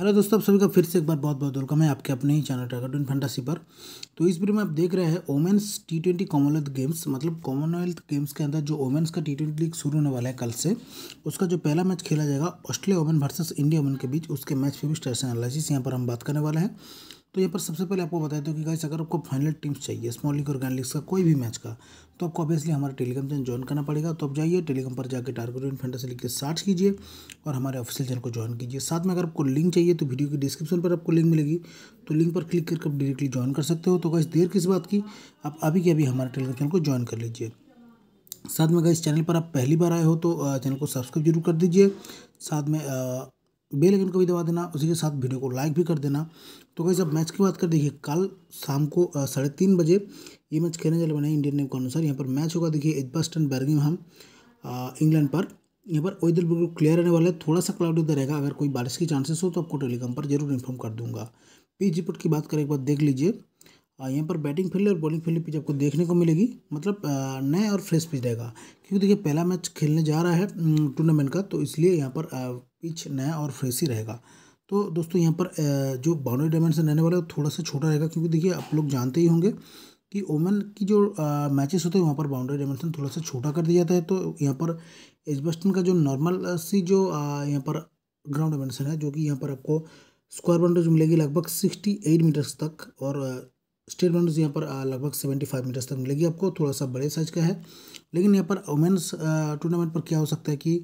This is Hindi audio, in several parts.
हेलो दोस्तों आप सभी का फिर से एक बार बहुत बहुत वेलकम है आपके अपने ही चैनल टाइगर ट्विन फंडासी पर तो इस वीडियो में आप देख रहे हैं women's T twenty Commonwealth Games मतलब कॉमनवेल्थ गेम्स के अंदर जो ओमेंस का टी ट्वेंटी लीग शुरू होने वाला है कल से उसका जो पहला मैच खेला जाएगा ऑस्ट्रेलिया ओमन वर्सेस इंडिया ओमन के बीच उसके मैच भी स्टेशन एनालिसिस यहाँ पर हम बात करने वाले हैं तो यहाँ पर सबसे पहले आपको बताया दूँ तो कि गाइस अगर आपको फाइनल टीम्स चाहिए स्मॉल लीग और ग्रैंड लीग्स का कोई भी मैच का तो आपको ऑब्वियसली हमारे टेलीग्राम चैनल ज्वाइन करना पड़ेगा तो आप जाइए टेलीग्राम पर जाकर टारगेट फैंटेसी लिख के सर्च कीजिए और हमारे ऑफिशियल चैनल को ज्वाइन कीजिए साथ में अगर आपको लिंक चाहिए तो वीडियो की डिस्क्रिप्शन पर आपको लिंक मिलेगी तो लिंक पर क्लिक करके आप डायरेक्टली ज्वाइन कर सकते हो तो गाइस देर किस बात की आप अभी के अभी हमारे टेलीग्राम चैनल को ज्वाइन कर लीजिए साथ में गाइस चैनल पर आप पहली बार आए हो तो चैनल को सब्सक्राइब जरूर कर दीजिए साथ में बेल आइकन को भी दबा देना उसी के साथ वीडियो को लाइक भी कर देना तो कैसे अब मैच की बात कर देखिए कल शाम को साढ़े तीन बजे ये मैच खेलने चले बने इंडियन नेम के अनुसार यहाँ पर मैच होगा देखिए एजबस्टन बैरगिम हम इंग्लैंड पर यहाँ पर वेदर बिल्कुल क्लियर रहने वाला है थोड़ा सा क्लाउड उधर रहेगा अगर कोई बारिश की चांसेस हो तो आपको टेलीकॉम पर जरूर इन्फॉर्म कर दूंगा पी रिपोर्ट की बात करें एक बार देख लीजिए यहाँ पर बैटिंग फील्ड और बॉलिंग फील्ड पिच आपको देखने को मिलेगी मतलब नए और फ्रेश पिच रहेगा क्योंकि देखिए पहला मैच खेलने जा रहा है टूर्नामेंट का तो इसलिए यहाँ पर पिच नया और फ्रेश ही रहेगा तो दोस्तों यहाँ पर जो बाउंड्री डायमेंशन रहने वाला है थोड़ा सा छोटा रहेगा क्योंकि देखिए आप लोग जानते ही होंगे कि ओमन की जो मैचेस होते हैं वहाँ पर बाउंड्री डायमेंशन थोड़ा सा छोटा कर दिया जाता है तो यहाँ पर एजबस्टन का जो नॉर्मल सी जो यहाँ पर ग्राउंड डायमेंशन है जो कि यहाँ पर आपको स्क्वायर बाउंड्री मिलेगी लगभग सिक्सटी एट मीटर्स तक और स्टेट बाउंड्रीज यहाँ पर लगभग सेवेंटी फाइव मीटर्स तक मिलेगी आपको थोड़ा सा बड़े साइज का है लेकिन यहाँ पर वुमेन्स टूर्नामेंट पर क्या हो सकता है कि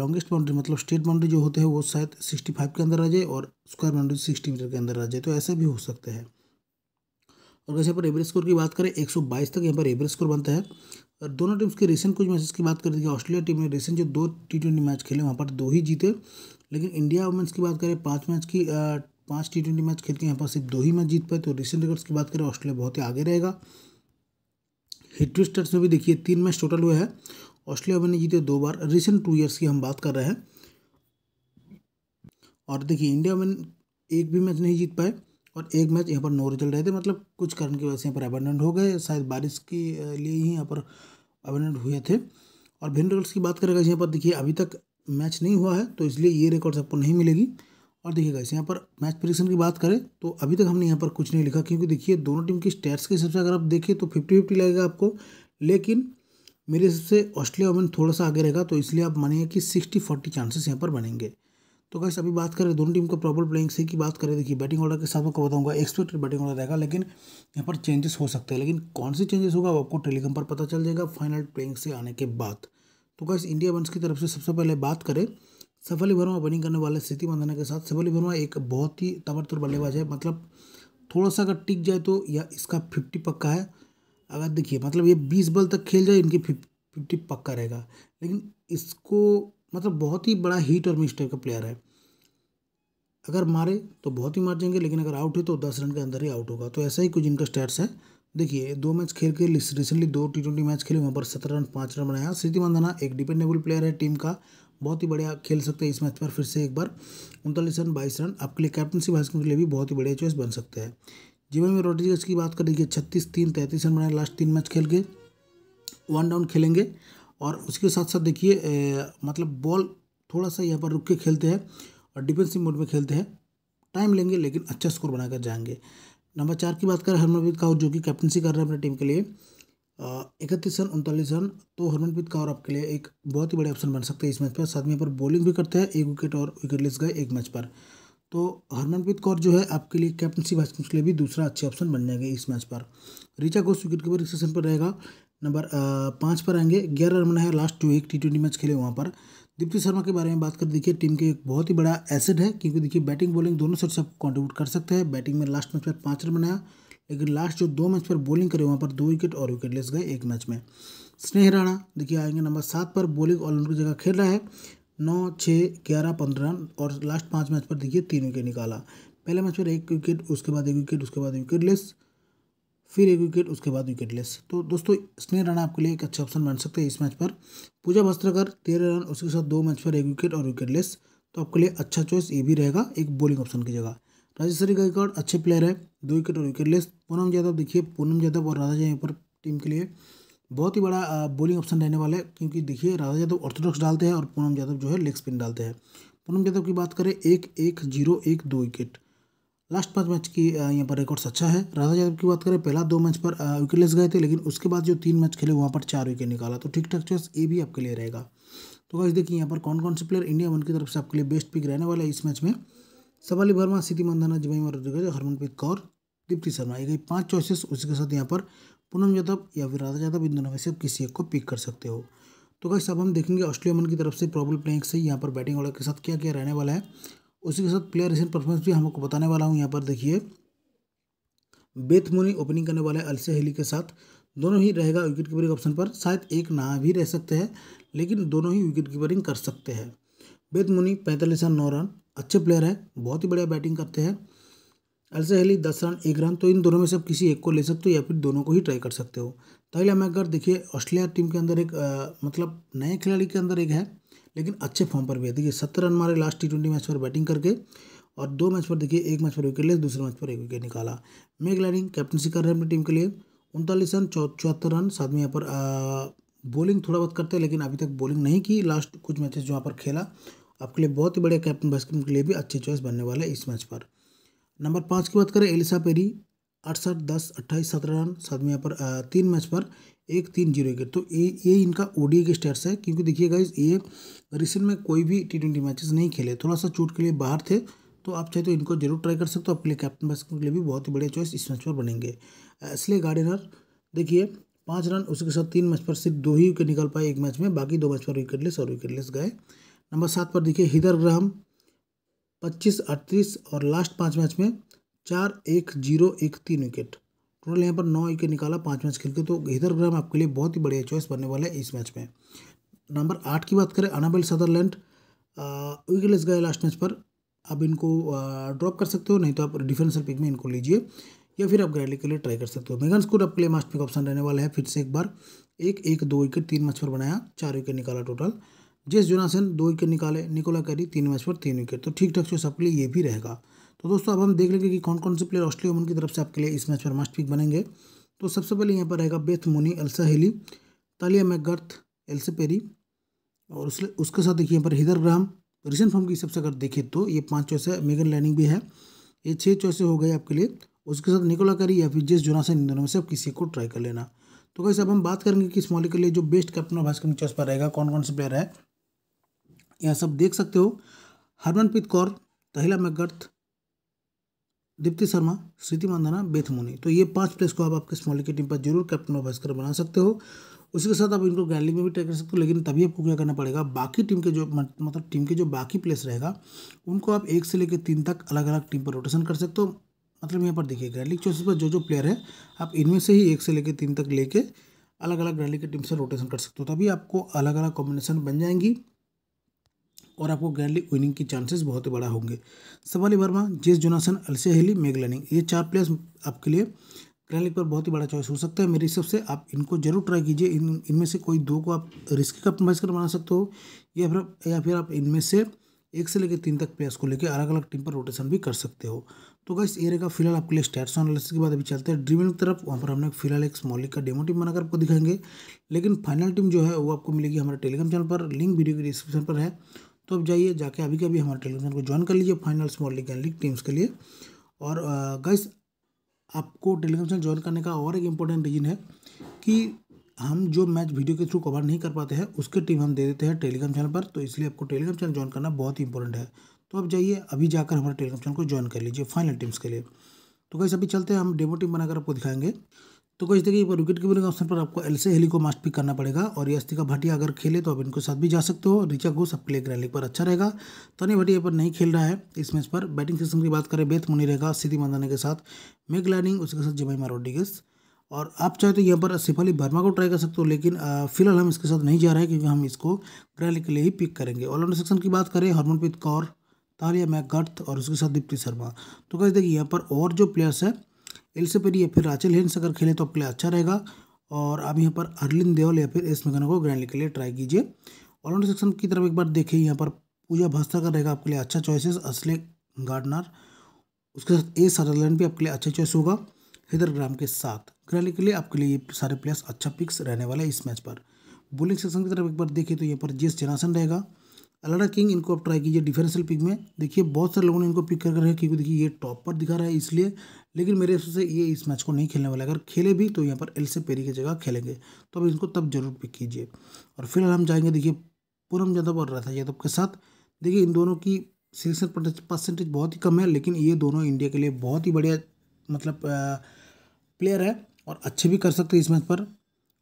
लॉन्गेस्ट बाउंड्री मतलब स्टेट बाउंड्री जो होते हैं वो शायद सिक्सटी फाइव के अंदर आ जाए और स्क्वायर बाउंड्री सिक्सटी मीटर के अंदर आ जाए तो ऐसा भी हो सकता है और वैसे पर एवरेज स्कोर की बात करें एक सौ बाईस तक यहाँ पर एवरेज स्कोर बनता है और दोनों टीम्स के रिसेंट कुछ मैचेस की बात करें देखिए ऑस्ट्रेलिया टीम ने रिसेंट जो दो टी ट्वेंटी मैच खेले वहाँ पर दो ही जीते लेकिन इंडिया वुमेंस की बात करें पाँच मैच की पाँच टी ट्वेंटी मैच खेल के यहाँ पर सिर्फ दो ही मैच जीत पाए तो रिसेंट रिकॉर्ड्स की बात करें ऑस्ट्रेलिया बहुत ही आगे रहेगा हिट्री ट्विस्टर्स में भी देखिए तीन मैच टोटल हुए हैं ऑस्ट्रेलिया ने जीते दो बार रिसेंट टू ईयर्स की हम बात कर रहे हैं और देखिए इंडिया में एक भी मैच नहीं जीत पाए और एक मैच यहाँ पर नो रिजल्ट रहे थे मतलब कुछ कारण की वजह से यहाँ पर अबेंडेंट हो गए शायद बारिश के लिए ही यहाँ पर अबेंडेंट हुए थे और भिन्न रिकॉर्ड्स की बात करेगा यहाँ पर देखिए अभी तक मैच नहीं हुआ है तो इसलिए ये रिकॉर्ड्स आपको नहीं मिलेगी और देखिए इस यहाँ पर मैच प्रिडिक्शन की बात करें तो अभी तक हमने यहाँ पर कुछ नहीं लिखा क्योंकि देखिए दोनों टीम की स्टैट्स के हिसाब से अगर आप देखिए तो फिफ्टी फिफ्टी लगेगा आपको लेकिन मेरे हिसाब से ऑस्ट्रेलिया ओमेन थोड़ा सा आगे रहेगा तो इसलिए आप मानिए कि सिक्सटी फोर्टी चांसेस यहाँ पर बनेंगे तो कैसे अभी बात करें दोनों टीम का प्रॉबल प्लेइंग से की बात करें देखिए बैटिंग ऑर्डर के साथ मैं बताऊंगा एक्सपेक्टेड बैटिंग ऑर्डर रहेगा लेकिन यहाँ पर चेंजेस हो सकते हैं लेकिन कौन से चेंजेस होगा आपको टेलीकॉम पर पता चल जाएगा फाइनल प्लेइंग से आने के बाद तो कैसे इंडिया वंस की तरफ से सबसे पहले बात करें सफली वर्मा बनिंग करने वाले स्थिति मंदाना के साथ सफली वर्मा एक बहुत ही ताबड़तोड़ बल्लेबाज है मतलब थोड़ा सा अगर टिक जाए तो या इसका फिफ्टी पक्का है अगर देखिए मतलब ये बीस बॉल तक खेल जाए इनकी फिफ्टी पक्का रहेगा लेकिन इसको मतलब बहुत ही बड़ा हिट और मिस्टर का प्लेयर है अगर मारे तो बहुत ही मार जाएंगे लेकिन अगर आउट है तो दस रन के अंदर ही आउट होगा तो ऐसा ही कुछ इनका स्टैट्स है देखिए दो मैच खेल के रिसेंटली दो टी ट्वेंटी मैच खेले वहाँ पर सत्रह रन पाँच रन बनाया स्थिति मंदाना एक डिपेंडेबल प्लेयर है टीम का बहुत ही बढ़िया खेल सकते हैं इस मैच पर फिर से एक बार उनतालीस रन बाईस रन आपके लिए कैप्टनसी वाइस के लिए भी बहुत ही बढ़िया चॉइस बन सकते हैं जीवन में रोड्रिगस की बात कर लीजिए छत्तीस तीन तैंतीस रन बनाए लास्ट तीन मैच खेल के वन डाउन खेलेंगे और उसके साथ साथ देखिए मतलब बॉल थोड़ा सा यहाँ पर रुक के खेलते हैं और डिफेंसिव मोड में खेलते हैं टाइम लेंगे लेकिन अच्छा स्कोर बनाकर जाएंगे नंबर चार की बात करें हरमनप्रीत कौर जो कि कैप्टनसी कर रहे हैं अपने टीम के लिए इकतीस रन उनतालीस रन तो हरमनप्रीत कौर आपके लिए एक बहुत ही बड़े ऑप्शन बन सकते हैं इस मैच पर साथ में यहाँ पर बॉलिंग भी करते हैं एक विकेट और विकेट लेस गए एक मैच पर तो हरमनप्रीत कौर जो है आपके लिए कैप्टनसी बैट्समैन के लिए भी दूसरा अच्छे ऑप्शन बन जाएंगे इस मैच पर Richa Ghosh wicket keeper session पर रहेगा नंबर पाँच पर आएंगे ग्यारह रन बनाए लास्ट टू एक टी ट्वेंटी मैच खेले वहाँ पर दीप्ति शर्मा के बारे में बात कर देखिए टीम के एक बहुत ही बड़ा एसेट है क्योंकि देखिए बैटिंग बॉलिंग दोनों साइड से आप कॉन्ट्रीब्यूट कर सकते हैं बैटिंग में लास्ट मैच पर पाँच रन बनाया लेकिन लास्ट जो दो मैच पर बॉलिंग करे वहाँ पर दो विकेट और विकेट लेस गए एक मैच में स्नेह राणा देखिए आएंगे नंबर सात पर बॉलिंग ऑलराउंडर की जगह खेल रहा है नौ छः ग्यारह पंद्रह रन और लास्ट पाँच मैच पर देखिए तीन विकेट निकाला पहले मैच पर एक विकेट उसके बाद एक विकेट उसके बाद विकेट लेस फिर एक विकेट उसके बाद विकेट लेस तो दोस्तों स्नेह राणा आपके लिए एक अच्छा ऑप्शन बन सकते हैं इस मैच पर पूजा भस्त्रकर तेरह रन उसके साथ दो मैच पर एक विकेट और विकेट लेस तो आपके लिए अच्छा चॉइस ये भी रहेगा एक बॉलिंग ऑप्शन की जगह राजेश्वरी गायकवाड़ अच्छे प्लेयर है दो विकेट और विकेट लेस पूनम यादव देखिए पूनम यादव और राजा यहाँ पर टीम के लिए बहुत ही बड़ा बॉलिंग ऑप्शन रहने वाला है क्योंकि देखिए राजा यादव ऑर्थोडॉक्स डालते हैं और पूनम यादव जो है लेग स्पिन डालते हैं पूनम यादव की बात करें एक एक जीरो एक दो विकेट लास्ट पाँच मैच की यहाँ पर रिकॉर्ड्स अच्छा है राजा यादव की बात करें पहला दो मैच पर विकेटलेस गए थे लेकिन उसके बाद जो तीन मैच खेले वहाँ पर चार विकेट निकाला तो ठीक ठाक चेस ये भी आपके लिए रहेगा तो वैसे देखिए यहाँ पर कौन कौन से प्लेयर इंडिया वन की तरफ से आपके लिए बेस्ट पिक रहने वाला है इस मैच में सवाली वर्मा सीति मंदाना जमीमा रोड्रिगज हरमनप्रीत कौर दीप्ति शर्मा ये गई पांच चॉइसेस उसी के साथ यहाँ पर पूनम यादव या फिर राधा यादव इन दोनों में से किसी एक को पिक कर सकते हो तो कई सब हम देखेंगे ऑस्ट्रेलिया मन की तरफ से प्रॉबल प्लेइंग से यहाँ पर बैटिंग ऑर्डर के साथ क्या क्या रहने वाला है उसी के साथ प्लेयर रिसेंट परफॉर्मेंस भी हम आपको बताने वाला हूँ यहाँ पर देखिए बेथ मुनी ओपनिंग करने वाला है अलसे हेली के साथ दोनों ही रहेगा विकेट कीपरिंग ऑप्शन पर शायद एक ना भी रह सकते हैं लेकिन दोनों ही विकेट कीपरिंग कर सकते हैं बेथ मुनी पैंतालीस रन नौ रन अच्छे प्लेयर हैं बहुत ही बढ़िया बैटिंग करते हैं अलसे हेली दस रन एक रन तो इन दोनों में से किसी एक को ले सकते हो या फिर दोनों को ही ट्राई कर सकते हो ताइला मैकर देखिए ऑस्ट्रेलिया टीम के अंदर एक आ, मतलब नए खिलाड़ी के अंदर एक है लेकिन अच्छे फॉर्म पर भी है देखिए सत्तर रन मारे लास्ट टी ट्वेंटी मैच पर बैटिंग करके और दो मैच पर देखिए एक मैच पर विकेट ले दूसरे मैच पर एक विकेट निकाला मेघ लैनिंग कैप्टनसी कर रहे हैं अपनी टीम के लिए उनतालीस रन चौहत्तर रन साथ में यहाँ पर बॉलिंग थोड़ा बहुत करते हैं लेकिन अभी तक बॉलिंग नहीं की लास्ट कुछ मैचेस जहाँ पर खेला आपके लिए बहुत ही बढ़िया कैप्टन बैस्किन के लिए भी अच्छी चॉइस बनने वाला है इस मैच पर नंबर पाँच की बात करें एलिसा पेरी अड़सठ दस अट्ठाईस सत्रह रन साथ में यहाँ पर तीन मैच पर एक तीन जीरो विकेट तो ये ये इनका ओडीए के स्टेट्स है क्योंकि देखिए गाइज ये रिसेंट में कोई भी टी ट्वेंटी मैचेस नहीं खेले थोड़ा सा चोट के लिए बाहर थे तो आप चाहे तो इनको जरूर ट्राई कर सकते हो आपके लिए कैप्टन बैस्किन के लिए भी बहुत ही बढ़िया चॉइस इस मैच पर बनेंगे इसलिए गार्डनर देखिए पाँच रन उसके साथ तीन मैच पर सिर्फ दो ही विकेट निकल पाए एक मैच में बाकी दो मैच पर विकेट लेस और विकेट लेस गए नंबर सात पर देखिए हिदर ग्रहम पच्चीस अड़तीस और लास्ट पाँच मैच में चार एक जीरो एक तीन विकेट टोटल यहाँ पर नौ विकेट निकाला पाँच मैच खेल के तो हिदर ग्रहम आपके लिए बहुत ही बढ़िया चॉइस बनने वाला है इस मैच में नंबर आठ की बात करें अनाबेल सदरलैंड विकेटलेस गए लास्ट मैच पर आप इनको ड्रॉप कर सकते हो नहीं तो आप डिफेंसर पिक में इनको लीजिए या फिर आप ग्रैली के लिए ट्राई कर सकते हो मेगन स्कूट आपके लिए मास्ट पिक ऑप्शन रहने वाला है फिर से एक बार एक एक दो विकेट तीन मैच पर बनाया चार विकेट निकाला टोटल जेस जोनासन दो विकेट निकाले निकोला कैरी तीन मैच पर तीन विकेट तो ठीक ठाक चॉइस आपके लिए ये भी रहेगा तो दोस्तों अब हम देख लेंगे कि कौन कौन से प्लेयर ऑस्ट्रेलिया उनकी तरफ से आपके लिए इस मैच पर मस्ट पिक बनेंगे तो सबसे पहले यहाँ पर रहेगा Beth Mooney Alyssa Healy Tahlia McGrath Ellyse Perry और उस, उसके साथ देखिए यहाँ पर हिदर ग्राम रिसेंट फॉर्म की सबसे अगर देखें तो ये पाँच चॉइस है मेगन लैनिंग भी है ये छः चॉइसें हो गए आपके लिए उसके साथ निकोला कैरी या फिर जेस जोनासन इन दोनों में से आप किसी को ट्राई कर लेना तो कैसे अब हम बात करेंगे कि इस के लिए जो बेस्ट कैप्टन ऑफ भास्कर चॉइस पर रहेगा कौन कौन से प्लेयर है यह सब देख सकते हो Harmanpreet Kaur Tahlia McGrath Deepti Sharma Shruti Mandhana Beth तो ये पांच प्लेस को आप आपके स्मॉल की टीम पर जरूर कैप्टन और भास्कर बना सकते हो उसके साथ आप इनको गैलरी में भी ट्राई कर सकते हो लेकिन तभी आपको क्या करना पड़ेगा बाकी टीम के जो मतलब टीम के जो बाकी प्लेस रहेगा उनको आप एक से लेकर तीन तक अलग अलग टीम पर रोटेशन कर सकते हो मतलब यहाँ पर देखिए गैलिक चॉइस पर जो जो प्लेयर है आप इनमें से ही एक से लेकर तीन तक लेके अलग अलग ग्रैंडलिंग की टीम से रोटेशन कर सकते हो तभी आपको अलग अलग कॉम्बिनेशन बन जाएंगी और आपको गैनली विनिंग की चांसेस बहुत ही बड़ा होंगे सवाली वर्मा जेस जोनासन अलसे हेली मेगलनिंग ये चार प्लेयर्स आपके लिए ग्रैंड लीग पर बहुत ही बड़ा चॉइस हो सकता है मेरे हिसाब से आप इनको जरूर ट्राई कीजिए इन इनमें से कोई दो को आप रिस्क का कर बना सकते हो या फिर या फिर आप इनमें से एक से लेकर तीन तक प्लेयर्स को लेकर अलग अलग टीम पर रोटेशन भी कर सकते हो तो गाइस ये रहेगा फिलहाल आपके लिए स्टैट्स एनालिसिस के बाद अभी चलते हैं ड्रीमिंग की तरफ वहाँ पर हमने फिलहाल एक स्मॉल लीग का डेमो टीम बनाकर आपको दिखाएंगे लेकिन फाइनल टीम जो है वो आपको मिलेगी हमारे टेलीग्राम चैनल पर लिंक वीडियो के डिस्क्रिप्शन पर है तो आप जाइए जाके अभी कभी हमारे टेलीग्राम को ज्वाइन कर लीजिए final small league and league teams के लिए और गैस आपको टेलीग्राम चैनल ज्वाइन करने का और एक इम्पोर्टेंट रीज़न है कि हम जो मैच वीडियो के थ्रू कवर नहीं कर पाते हैं उसके टीम हम दे देते हैं टेलीग्राम चैनल पर तो इसलिए आपको टेलीग्राम चैनल ज्वाइन करना बहुत ही इंपॉर्टेंट है तो आप जाइए अभी जाकर हमारे टेलीग्राम चैनल को ज्वाइन कर लीजिए फाइनल टीम्स के लिए तो कैसे अभी चलते हैं हम डेमो टीम बनाकर आपको दिखाएंगे तो कुछ देखिए पर विकेट कीपिंग ऑप्शन पर आपको एल से हेली को मास्ट पिक करना पड़ेगा और यस्तिका भाटिया अगर खेले तो आप इनके साथ भी जा सकते हो रिचा घोष अब प्ले ग्रैंड लीग पर अच्छा रहेगा तनी भाटिया पर नहीं खेल रहा है इस मैच पर बैटिंग सेक्शन की बात करें बेथ मुनी रहेगा सिद्धि मंदाने के साथ मेग लैनिंग उसके साथ जमाई मारोडिगस और आप चाहे तो यहाँ पर सिफ वर्मा को ट्राई कर सकते हो लेकिन फिलहाल हम इसके साथ नहीं जा रहे हैं क्योंकि हम इसको ग्रैंड लीग के लिए ही पिक करेंगे ऑलराउंडर सेक्शन की बात करें हरमनप्रीत कौर तारिया मैकगर्थ और उसके साथ दीप्ति शर्मा तो कैसे देखिए यहाँ पर और जो प्लेयर्स हैं एल से पर या फिर राचल हिन्स अगर खेले तो आपके लिए अच्छा रहेगा और आप यहाँ पर अरलिन देवल या फिर एस मेघना को ग्रैंड के लिए ट्राई कीजिए ऑलराउंड सेक्शन की तरफ एक बार देखिए यहाँ पर पूजा भास्ता का रहेगा आपके लिए अच्छा चॉइसेस असले गार्डनर उसके साथ ए सदरलैंड भी आपके लिए अच्छा चॉइस होगा हिदर ग्राम के साथ ग्रैंड के लिए आपके लिए ये सारे प्लेयर्स अच्छा पिक्स रहने वाला है इस मैच पर बोलिंग सेक्शन की तरफ एक बार देखिए तो यहाँ पर जिस जनासन रहेगा अलाडा किंग इनको आप ट्राई कीजिए डिफरेंशियल पिक में देखिए बहुत सारे लोगों ने इनको पिक कर रखा है क्योंकि देखिए ये टॉप पर दिखा रहा है इसलिए लेकिन मेरे हिसाब से ये इस मैच को नहीं खेलने वाला अगर खेले भी तो यहाँ पर एल से पेरी की जगह खेलेंगे तो अब इनको तब जरूर पिक कीजिए और फिलहाल हम जाएंगे देखिए पूनम यादव और राधा यादव के साथ देखिए इन दोनों की सिलेक्शन परसेंटेज बहुत ही कम है लेकिन ये दोनों इंडिया के लिए बहुत ही बढ़िया मतलब प्लेयर है और अच्छे भी कर सकते हैं इस मैच पर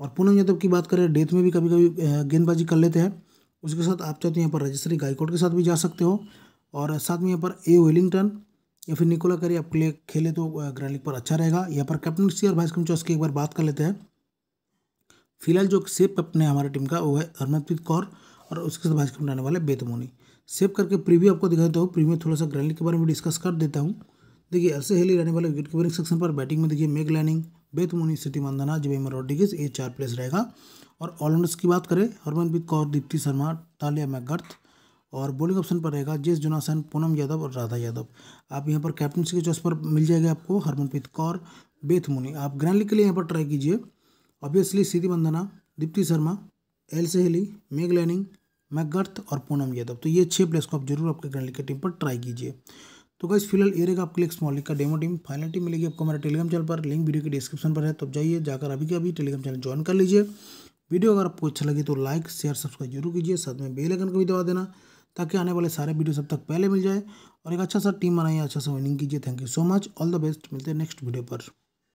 और पूनम यादव की बात करें डेथ में भी कभी कभी गेंदबाजी कर लेते हैं उसके साथ आप चाहते हो यहाँ पर रजिस्ट्री गायकोट के साथ भी जा सकते हो और साथ में यहाँ पर ए वेलिंगटन या फिर निकोला करी आपके लिए खेले तो ग्रैंड लीग पर अच्छा रहेगा यहाँ पर कैप्टनसी और वाइस कैप्टन की एक बार बात कर लेते हैं फिलहाल जो सेप कैप्टन है हमारी टीम का वो है हरमनप्रीत कौर और उसके साथ वाइस कैप्टन आने वाले बेतमोनी सेव करके प्रीव्यू आपको देता हूँ प्रीव्यू थोड़ा सा ग्रैंड लीग के बारे में डिस्कस कर देता हूँ देखिए अरसे हेली रहने वाले विकेट कीपरिंग सेक्शन पर बैटिंग में देखिए मेग लैनिंग बेतमोनी सिटी मंदना जबेमा रोड्रिगिस ये चार प्लेस रहेगा और ऑलराउंडर्स की बात करें हरमनप्रीत कौर दीप्ति शर्मा तालिया मैगर्थ और बॉलिंग ऑप्शन पर रहेगा जेस जोनासन पूनम यादव और राधा यादव आप यहाँ पर कैप्टनसी के चॉइस पर मिल जाएगा आपको हरमनप्रीत कौर बेथ मुनि आप ग्रैंड लीग के लिए यहाँ पर ट्राई कीजिए ऑब्वियसली सीधी बंदना दीप्ति शर्मा एल सहेली मेघ लैनिंग मैगर्थ और पूनम यादव तो ये छः प्लेयर्स को आप जरूर आपके ग्रैंड लीग की टीम पर ट्राई कीजिए तो गाइस फिलहाल ये रहेगा आपके लिए स्मॉल लीग का डेमो टीम फाइनल टीम मिलेगी आपको हमारे टेलीग्राम चैनल पर लिंक वीडियो के डिस्क्रिप्शन पर है तो जाइए जाकर अभी के अभी टेलीग्राम चैनल ज्वाइन कर लीजिए वीडियो अगर आपको अच्छा लगे तो लाइक शेयर सब्सक्राइब जरूर कीजिए साथ में बेल आइकन को भी दबा देना ताकि आने वाले सारे वीडियो सब तक पहले मिल जाए और एक अच्छा सा टीम बनाइए अच्छा सा विनिंग कीजिए thank you so much all the best मिलते हैं नेक्स्ट वीडियो पर